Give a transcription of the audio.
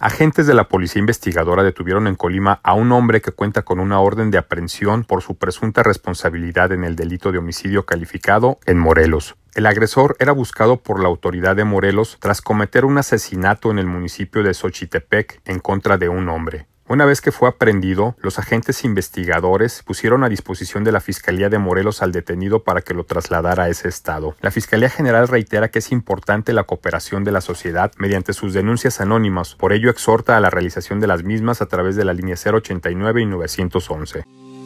Agentes de la Policía Investigadora detuvieron en Colima a un hombre que cuenta con una orden de aprehensión por su presunta responsabilidad en el delito de homicidio calificado en Morelos. El agresor era buscado por la autoridad de Morelos tras cometer un asesinato en el municipio de Xochitepec en contra de un hombre. Una vez que fue aprendido, los agentes investigadores pusieron a disposición de la Fiscalía de Morelos al detenido para que lo trasladara a ese estado. La Fiscalía General reitera que es importante la cooperación de la sociedad mediante sus denuncias anónimas, por ello exhorta a la realización de las mismas a través de la línea 089 y 911.